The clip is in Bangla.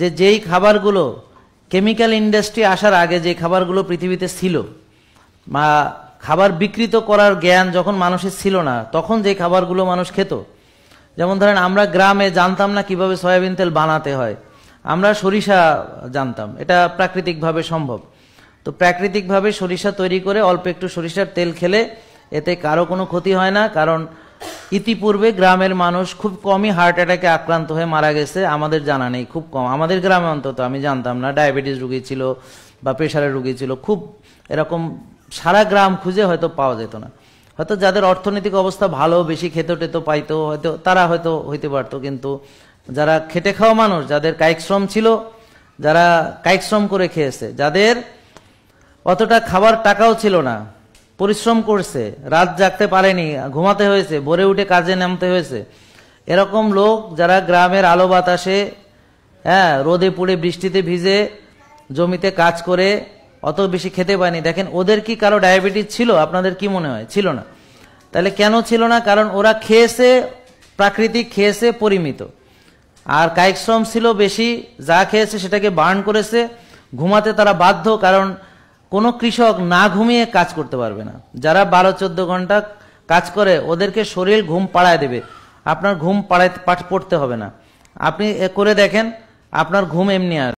যে যেই খাবারগুলো কেমিক্যাল ইন্ডাস্ট্রি আসার আগে যে খাবারগুলো পৃথিবীতে ছিল বা খাবার বিকৃত করার জ্ঞান যখন মানুষের ছিল না তখন যে খাবারগুলো মানুষ খেত যেমন ধরেন আমরা গ্রামে জানতাম না কিভাবে সয়াবিন তেল বানাতে হয় আমরা সরিষা জানতাম এটা প্রাকৃতিকভাবে সম্ভব তো প্রাকৃতিকভাবে সরিষা তৈরি করে অল্প একটু সরিষার তেল খেলে এতে কারো কোনো ক্ষতি হয় না কারণ ইতিপূর্বে গ্রামের মানুষ খুব কমই হার্ট অ্যাটাকে আক্রান্ত হয়ে মারা গেছে আমাদের জানা নেই খুব কম আমাদের গ্রামে অন্তত আমি জানতাম না ডায়াবেটিস রুগী ছিল বা প্রেশারের রুগী ছিল খুব এরকম সারা গ্রাম খুঁজে হয়তো পাওয়া যেত না হয়তো যাদের অর্থনৈতিক অবস্থা ভালো বেশি খেতে টেতো পাইতো হয়তো তারা হয়তো হইতে পারতো কিন্তু যারা খেটে খাওয়া মানুষ যাদের কায়িক শ্রম ছিল যারা কায়িক শ্রম করে খেয়েছে যাদের অতটা খাবার টাকাও ছিল না পরিশ্রম করছে রাত জাগতে পারেনি ঘুমাতে হয়েছে ভোরে উঠে কাজে নামতে হয়েছে এরকম লোক যারা গ্রামের আলো বাতাসে হ্যাঁ রোদে পুড়ে বৃষ্টিতে ভিজে জমিতে কাজ করে অত বেশি খেতে পায়নি দেখেন ওদের কি কারো ডায়াবেটিস ছিল আপনাদের কি মনে হয় ছিল না তাহলে কেন ছিল না কারণ ওরা খেয়েছে প্রাকৃতিক খেয়েছে পরিমিত আর কায়িক শ্রম ছিল বেশি যা খেয়েছে সেটাকে বার্ন করেছে ঘুমাতে তারা বাধ্য কারণ কোনো কৃষক না ঘুমিয়ে কাজ করতে পারবে না যারা বারো চোদ্দ ঘন্টা কাজ করে ওদেরকে শরীর ঘুম পাড়ায় দেবে আপনার ঘুম পাড়ায় পাঠ পড়তে হবে না আপনি করে দেখেন আপনার ঘুম এমনি আর